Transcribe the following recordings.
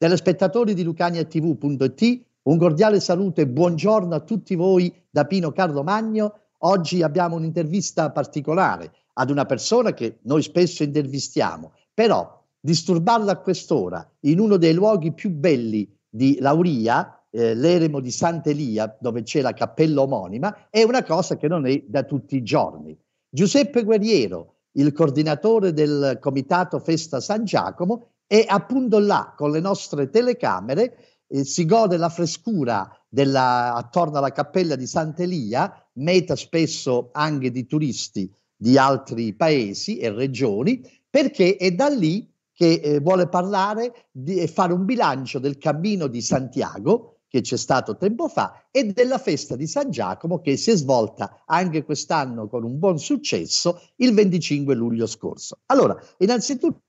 Telespettatori di lucaniatv.it, un cordiale saluto e buongiorno a tutti voi da Pino Carlo Magno. Oggi abbiamo un'intervista particolare ad una persona che noi spesso intervistiamo, però disturbarla a quest'ora in uno dei luoghi più belli di Lauria, eh, l'eremo di Sant'Elia, dove c'è la cappella omonima, è una cosa che non è da tutti i giorni. Giuseppe Guerriero, il coordinatore del comitato Festa San Giacomo, e appunto là con le nostre telecamere eh, si gode la frescura della, attorno alla cappella di Sant'Elia, meta spesso anche di turisti di altri paesi e regioni, perché è da lì che eh, vuole parlare e fare un bilancio del cammino di Santiago che c'è stato tempo fa e della festa di San Giacomo che si è svolta anche quest'anno con un buon successo il 25 luglio scorso. Allora, innanzitutto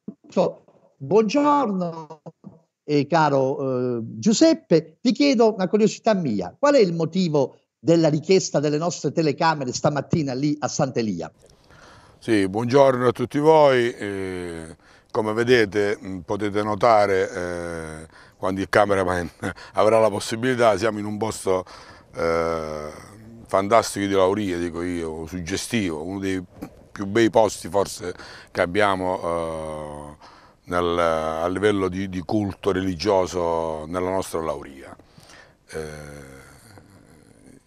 Buongiorno, eh, caro eh, Giuseppe, ti chiedo una curiosità mia, qual è il motivo della richiesta delle nostre telecamere stamattina lì a Sant'Elia? Sì, buongiorno a tutti voi, eh, come vedete mm, potete notare eh, quando il cameraman avrà la possibilità, siamo in un posto eh, fantastico di Lauria, dico io, suggestivo, uno dei più bei posti forse che abbiamo eh, nel, a livello di, di, culto religioso nella nostra lauria. Eh,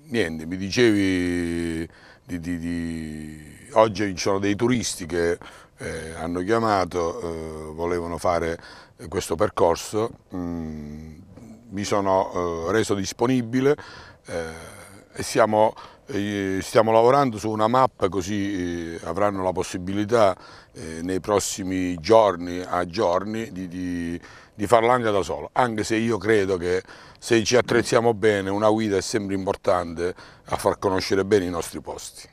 niente, mi dicevi di, di, di, oggi ci sono dei turisti che eh, hanno chiamato, eh, volevano fare questo percorso, mm, mi sono eh, reso disponibile eh, siamo, stiamo lavorando su una mappa così eh, avranno la possibilità eh, nei prossimi giorni a giorni di, di, di farla anche da solo, anche se io credo che se ci attrezziamo bene una guida è sempre importante a far conoscere bene i nostri posti.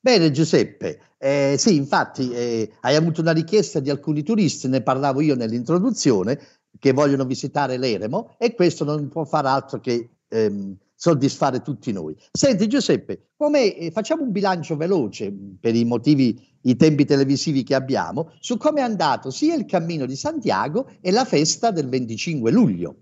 Bene Giuseppe, eh, sì infatti eh, hai avuto una richiesta di alcuni turisti, ne parlavo io nell'introduzione, che vogliono visitare l'Eremo e questo non può far altro che ehm, soddisfare tutti noi. Senti Giuseppe, eh, facciamo un bilancio veloce mm, per i motivi, i tempi televisivi che abbiamo, su come è andato sia il cammino di Santiago e la festa del 25 luglio.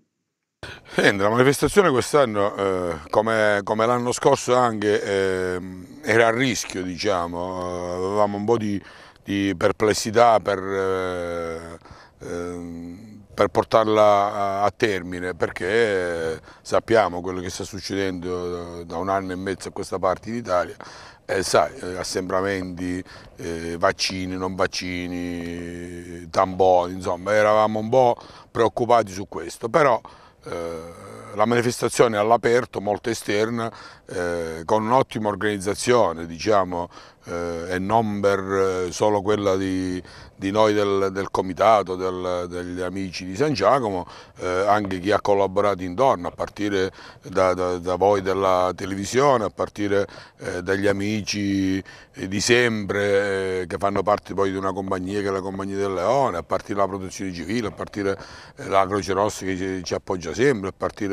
Eh, la manifestazione quest'anno, eh, come, come l'anno scorso anche, eh, era a rischio, diciamo, eh, avevamo un po' di, di perplessità per Eh, ehm, per portarla a termine perché sappiamo quello che sta succedendo da un anno e mezzo a questa parte in Italia, eh, eh assembramenti, eh, vaccini, non vaccini, tamboni, insomma eravamo un po' preoccupati su questo, però eh, la manifestazione all'aperto, molto esterna, eh, con un'ottima organizzazione, diciamo, eh, e non per eh, solo quella di, di noi del, del comitato, del, degli amici di San Giacomo, eh, anche chi ha collaborato intorno, a partire da, da, da voi della televisione, a partire eh, dagli amici eh, di sempre eh, che fanno parte poi di una compagnia che è la Compagnia del Leone, a partire dalla protezione civile, a partire la Croce Rossa che ci, ci appoggia sempre, a partire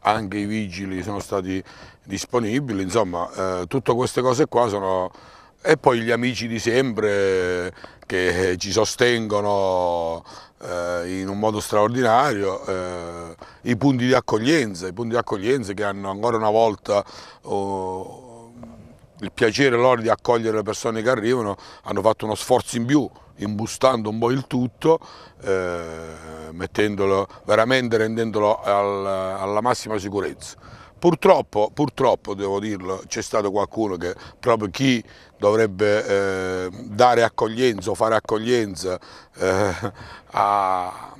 anche i vigili sono stati disponibili, insomma tutte queste cose qua sono e poi gli amici di sempre che eh, ci sostengono eh, in un modo straordinario, eh, i punti di accoglienza, i punti di accoglienza che hanno ancora una volta oh, il piacere loro di accogliere le persone che arrivano, hanno fatto uno sforzo in più imbustando un po' il tutto, eh, mettendolo, veramente rendendolo al, alla massima sicurezza. Purtroppo, purtroppo devo dirlo, c'è stato qualcuno che proprio chi dovrebbe eh, dare accoglienza o fare accoglienza eh, a,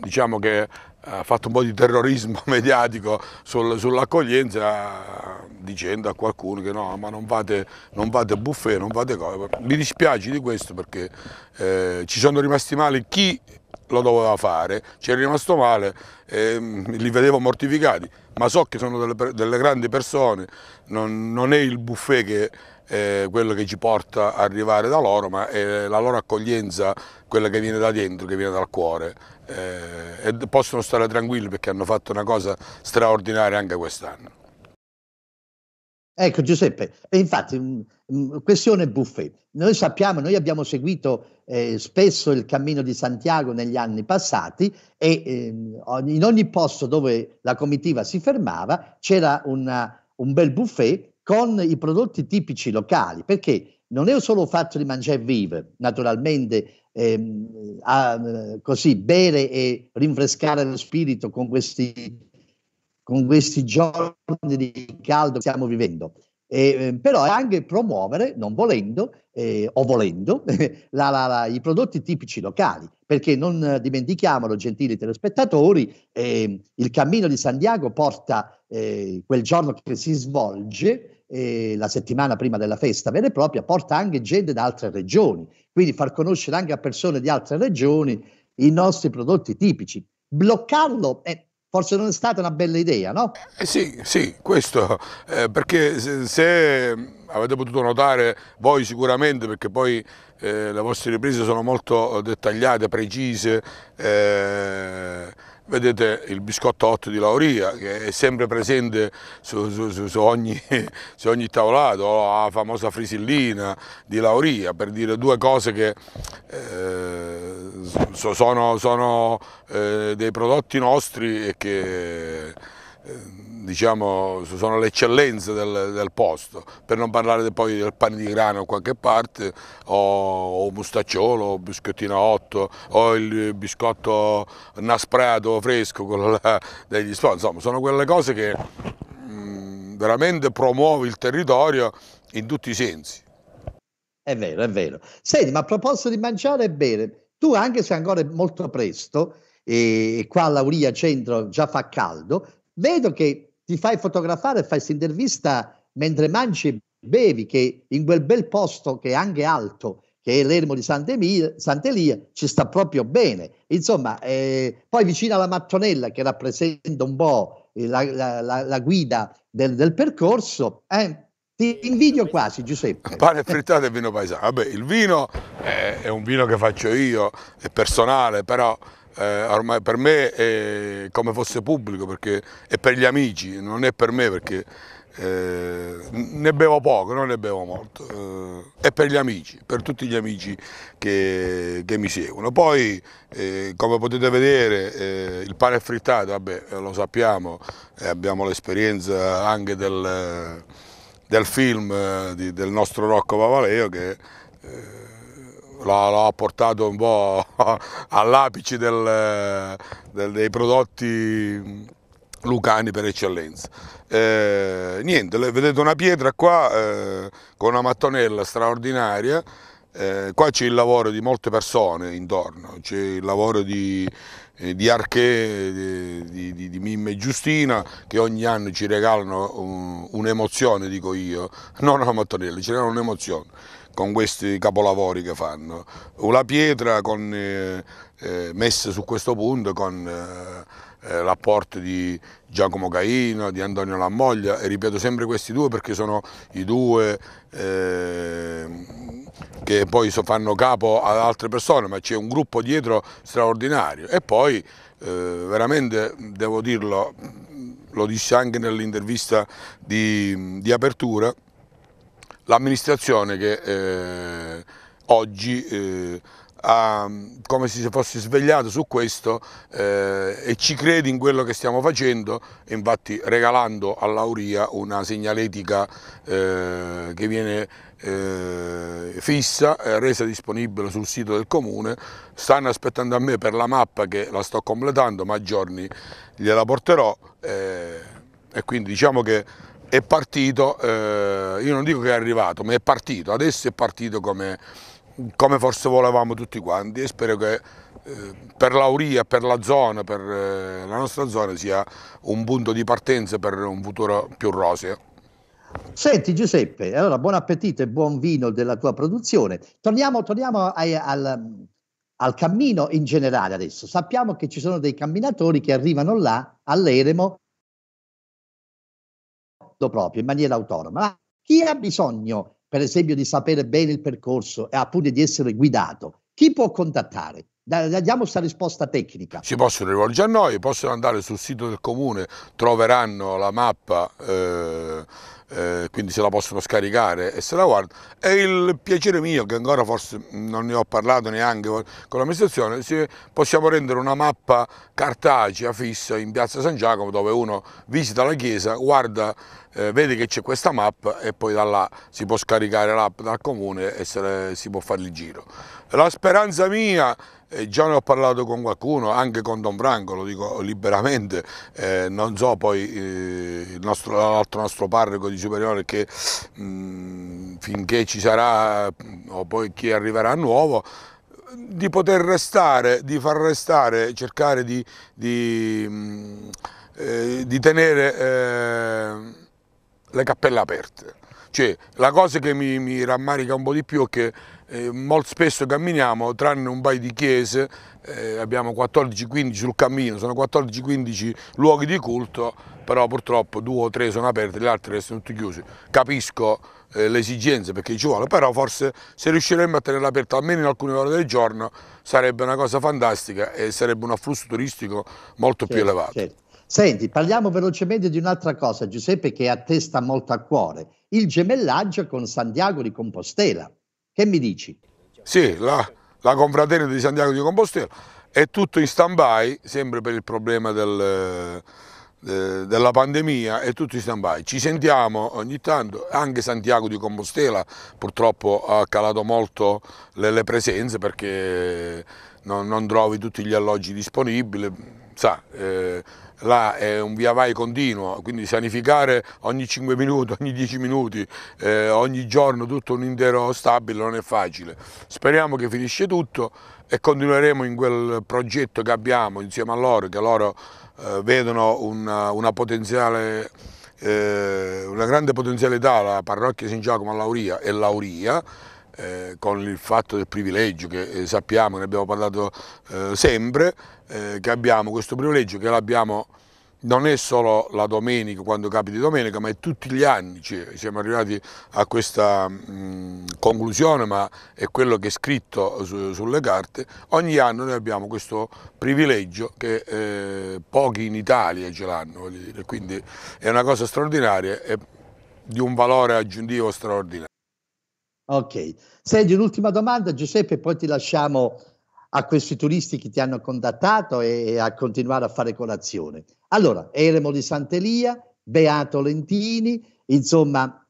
diciamo che ha fatto un po' di terrorismo mediatico sul, sull'accoglienza dicendo a qualcuno che no, ma non fate, non fate buffet, non fate cose. Mi dispiace di questo perché eh, ci sono rimasti male chi lo doveva fare, ci è rimasto male, ehm, li vedevo mortificati, ma so che sono delle, delle grandi persone, non, non, è il buffet che eh, quello che ci porta ad arrivare da loro, ma è la loro accoglienza, quella che viene da dentro, che viene dal cuore. Eh, e possono stare tranquilli perché hanno fatto una cosa straordinaria anche quest'anno. Ecco Giuseppe, infatti, mm, mm, questione buffet. Noi sappiamo, noi abbiamo seguito eh, spesso il cammino di Santiago negli anni passati e eh, in ogni posto dove la comitiva si fermava c'era una, un bel buffet con i prodotti tipici locali, perché non è solo fatto di mangiare vive, naturalmente ehm, a, così bere e rinfrescare lo spirito con questi con questi giorni di caldo che stiamo vivendo. Eh, però è anche promuovere, non volendo eh, o volendo, la, la, la, i prodotti tipici locali, perché non dimentichiamolo, gentili telespettatori, eh, il cammino di Santiago porta eh, quel giorno che si svolge, eh, la settimana prima della festa vera e propria, porta anche gente da altre regioni, quindi far conoscere anche a persone di altre regioni i nostri prodotti tipici. Bloccarlo è forse non è stata una bella idea, no? Eh sì, sì, questo, eh, perché se, se, avete potuto notare voi sicuramente, perché poi eh, le vostre riprese sono molto eh, dettagliate, precise, eh, vedete il biscotto 8 di Lauria che è sempre presente su, su, su, ogni, su, ogni, tavolato, la famosa frisillina di Lauria, per dire due cose che eh, sono, sono eh, dei prodotti nostri e che diciamo, sono le eccellenze del, del, posto, per non parlare poi del pane di grano in qualche parte, o, o mustacciolo, o biscottino 8, o il biscotto nasprato fresco, quello là degli sport, insomma sono quelle cose che mh, veramente promuove il territorio in tutti i sensi. È vero, è vero. Senti, ma a proposito di mangiare e bere, tu anche se ancora è molto presto, e qua a Lauria Centro già fa caldo, Vedo che ti fai fotografare, fai questa intervista mentre mangi e bevi, che in quel bel posto che è anche alto, che è l'ermo di Sant'Elia, ci sta proprio bene. Insomma, eh, poi vicino alla mattonella che rappresenta un po' la, la, la, la guida del, del percorso, eh, ti invidio quasi, Giuseppe. Pane frittato e vino paesano. Vabbè, il vino è, eh, è, un vino che faccio io, è personale, però eh, ormai per me è come fosse pubblico perché è per gli amici, non è per me perché eh, ne bevo poco, non ne bevo molto, eh, è per gli amici, per tutti gli amici che, che mi seguono. Poi eh, come potete vedere eh, il pane frittato, vabbè, lo sappiamo, eh, abbiamo l'esperienza anche del, del film eh, di, del nostro Rocco Pavaleo che l'ha portato un po' all'apice dei prodotti lucani per eccellenza. Eh, niente, vedete una pietra qua eh, con una mattonella straordinaria eh, qua c'è il lavoro di molte persone intorno, c'è il lavoro di, eh, di Arché, di, di, di, Mimma e Giustina che ogni anno ci regalano eh, un'emozione, un dico io, non una mattonella, ci regalano un'emozione con questi capolavori che fanno. La pietra con, eh, eh messa su questo punto con eh, eh, l'apporto di Giacomo Caino, di Antonio Lammoglia, e ripeto sempre questi due perché sono i due eh, che poi fanno capo ad altre persone, ma c'è un gruppo dietro straordinario. E poi eh, veramente devo dirlo, lo disse anche nell'intervista di, di, apertura, l'amministrazione che eh, oggi eh, a, ehm, come se si fosse svegliato su questo eh, e ci crede in quello che stiamo facendo, infatti regalando a Lauria una segnaletica eh, che viene eh, fissa, eh, resa disponibile sul sito del comune, stanno aspettando a me per la mappa che la sto completando, ma a giorni gliela porterò eh, e quindi diciamo che è partito, eh, io non dico che è arrivato, ma è partito, adesso è partito come come forse volevamo tutti quanti e spero che eh, per l'Auria, per la zona, per eh, la nostra zona sia un punto di partenza per un futuro più roseo. Senti Giuseppe, allora buon appetito e buon vino della tua produzione. Torniamo, torniamo ai, al, al cammino in generale adesso. Sappiamo che ci sono dei camminatori che arrivano là all'Eremo proprio in maniera autonoma. Chi ha bisogno per esempio di sapere bene il percorso e appunto di essere guidato, chi può contattare? Diamo questa risposta tecnica. Si possono rivolgere a noi, possono andare sul sito del comune, troveranno la mappa, eh, eh, quindi se la possono scaricare e se la guardano. E il piacere mio, che ancora forse non ne ho parlato neanche con l'amministrazione, se possiamo rendere una mappa cartacea fissa in piazza San Giacomo dove uno visita la chiesa, guarda eh, vedi che c'è questa mappa e poi da là si può scaricare l'app dal comune e se, si può fare il giro. La speranza mia, eh, già ne ho parlato con qualcuno, anche con Don Franco, lo dico liberamente, eh, non so poi eh, l'altro nostro, nostro parroco di superiore che mh, mm, finché ci sarà o poi chi arriverà nuovo, di poter restare, di far restare, cercare di, di, mh, mm, eh, di tenere eh, le cappelle aperte. Cioè, la cosa che mi, mi, rammarica un po' di più è che eh, molto spesso camminiamo, tranne un paio di chiese, eh, abbiamo 14-15 sul cammino, sono 14-15 luoghi di culto, però purtroppo due o tre sono aperti, gli altri restano tutti chiusi. Capisco eh, le esigenze perché ci vuole, però forse se riusciremmo a tenerla aperta almeno in alcune ore del giorno sarebbe una cosa fantastica e sarebbe un afflusso turistico molto certo, più elevato. Certo. Senti, parliamo velocemente di un'altra cosa, Giuseppe, che a te sta molto a cuore, il gemellaggio con Santiago di Compostela. Che mi dici? Sì, la, la confraternita di Santiago di Compostela è tutto in stand-by, sempre per il problema del, de, eh, della pandemia, è tutto in stand-by. Ci sentiamo ogni tanto, anche Santiago di Compostela purtroppo ha calato molto le, le presenze perché non, non, trovi tutti gli alloggi disponibili, sa, eh, là è un via vai continuo, quindi sanificare ogni 5 minuti, ogni 10 minuti, eh, ogni giorno tutto un intero stabile non è facile. Speriamo che finisce tutto e continueremo in quel progetto che abbiamo insieme a loro, che loro eh, vedono una, una potenziale eh, una grande potenzialità la parrocchia San Giacomo a Lauria e Lauria eh, con il fatto del privilegio che eh, sappiamo, ne abbiamo parlato eh, sempre, eh, che abbiamo questo privilegio che l'abbiamo non è solo la domenica quando capita domenica, ma è tutti gli anni, cioè, siamo arrivati a questa mh, conclusione, ma è quello che è scritto su, sulle carte, ogni anno noi abbiamo questo privilegio che eh, pochi in Italia ce l'hanno, quindi è una cosa straordinaria e di un valore aggiuntivo straordinario. Ok, senti un'ultima domanda Giuseppe, poi ti lasciamo a questi turisti che ti hanno contattato e a continuare a fare colazione. Allora, Eremo di Sant'Elia, Beato Lentini, insomma,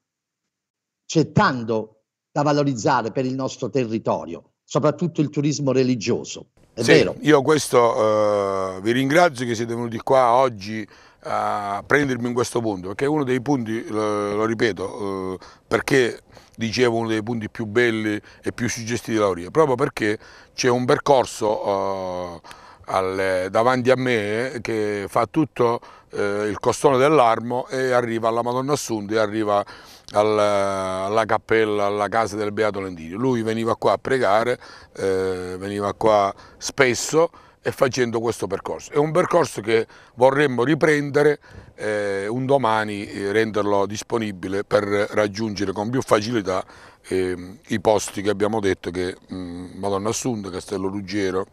c'è tanto da valorizzare per il nostro territorio, soprattutto il turismo religioso. È sì, vero. Io questo eh, vi ringrazio che siete venuti qua oggi a prendermi in questo punto, perché è uno dei punti, lo, ripeto, eh, perché dicevo uno dei punti più belli e più suggestivi della Lauria, proprio perché c'è un percorso eh, al, davanti a me che fa tutto eh, il costone dell'Armo e arriva alla Madonna Assunta e arriva al, alla cappella, alla casa del Beato Lentini. Lui veniva qua a pregare, eh, veniva qua spesso e facendo questo percorso. È un percorso che vorremmo riprendere eh, un domani eh, renderlo disponibile per raggiungere con più facilità eh, i posti che abbiamo detto che mh, mm, Madonna Assunta, Castello Ruggero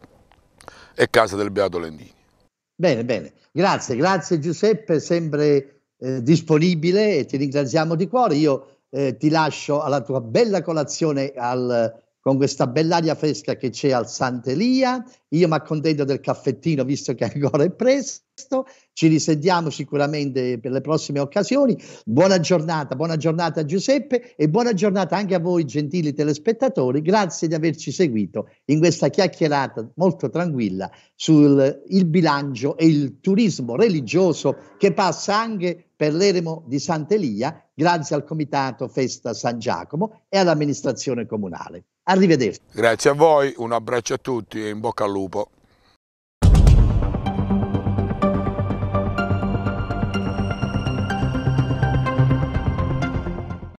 e Casa del Beato Lendini. Bene, bene, grazie, grazie Giuseppe, sempre eh, disponibile e ti ringraziamo di cuore. Io eh, ti lascio alla tua bella colazione al con questa bell'aria fresca che c'è al Sant'Elia. Io mi accontento del caffettino visto che ancora è presto. Ci risentiamo sicuramente per le prossime occasioni. Buona giornata, buona giornata Giuseppe e buona giornata anche a voi gentili telespettatori. Grazie di averci seguito in questa chiacchierata molto tranquilla sul bilancio e il turismo religioso che passa anche per l'eremo di Sant'Elia grazie al Comitato Festa San Giacomo e all'amministrazione comunale. Arrivederci. Grazie a voi, un abbraccio a tutti e in bocca al lupo.